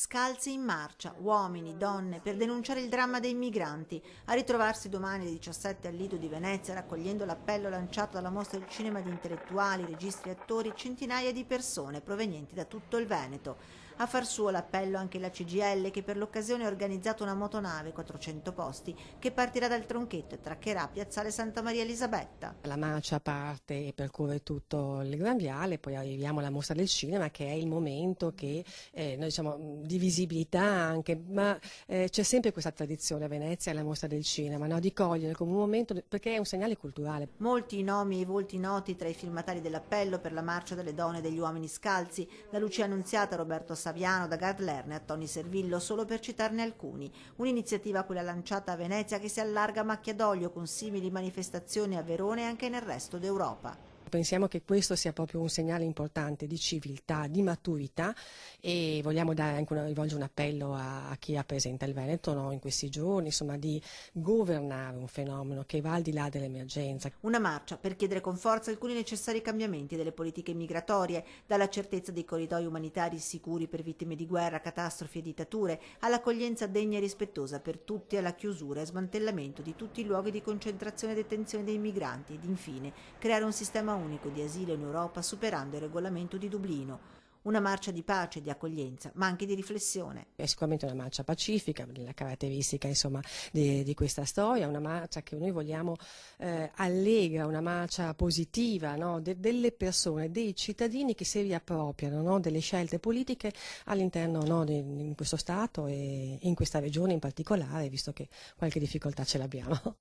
Scalzi in marcia, uomini, donne, per denunciare il dramma dei migranti. A ritrovarsi domani alle 17 al Lido di Venezia, raccogliendo l'appello lanciato dalla mostra del cinema di intellettuali, registi e attori, centinaia di persone provenienti da tutto il Veneto. A far suo l'appello anche la CGL, che per l'occasione ha organizzato una motonave, 400 posti, che partirà dal Tronchetto e traccherà piazzale Santa Maria Elisabetta. La marcia parte e percorre tutto il Gran Viale, poi arriviamo alla mostra del cinema, che è il momento che eh, noi diciamo di visibilità anche, ma eh, c'è sempre questa tradizione a Venezia, alla mostra del cinema, no? di cogliere come un momento, perché è un segnale culturale. Molti nomi e volti noti tra i filmatari dell'appello per la marcia delle donne e degli uomini scalzi, da Lucia Annunziata a Roberto Saviano, da Gard Lerne a Tony Servillo, solo per citarne alcuni. Un'iniziativa quella lanciata a Venezia che si allarga a macchia d'olio con simili manifestazioni a Verona e anche nel resto d'Europa pensiamo che questo sia proprio un segnale importante di civiltà, di maturità e vogliamo una, rivolgere un appello a, a, chi rappresenta il Veneto no? in questi giorni, insomma, di governare un fenomeno che va al di là dell'emergenza. Una marcia per chiedere con forza alcuni necessari cambiamenti delle politiche migratorie, dalla certezza dei corridoi umanitari sicuri per vittime di guerra, catastrofi e dittature, all'accoglienza degna e rispettosa per tutti, alla chiusura e smantellamento di tutti i luoghi di concentrazione e detenzione dei migranti ed infine creare un sistema unico di asilo in Europa superando il regolamento di Dublino. Una marcia di pace, di accoglienza, ma anche di riflessione. È sicuramente una marcia pacifica, la caratteristica insomma, di, di, questa storia, una marcia che noi vogliamo eh, allegra, una marcia positiva no? De, delle persone, dei cittadini che si riappropriano no? delle scelte politiche all'interno no? di, in questo Stato e in questa regione in particolare, visto che qualche difficoltà ce l'abbiamo.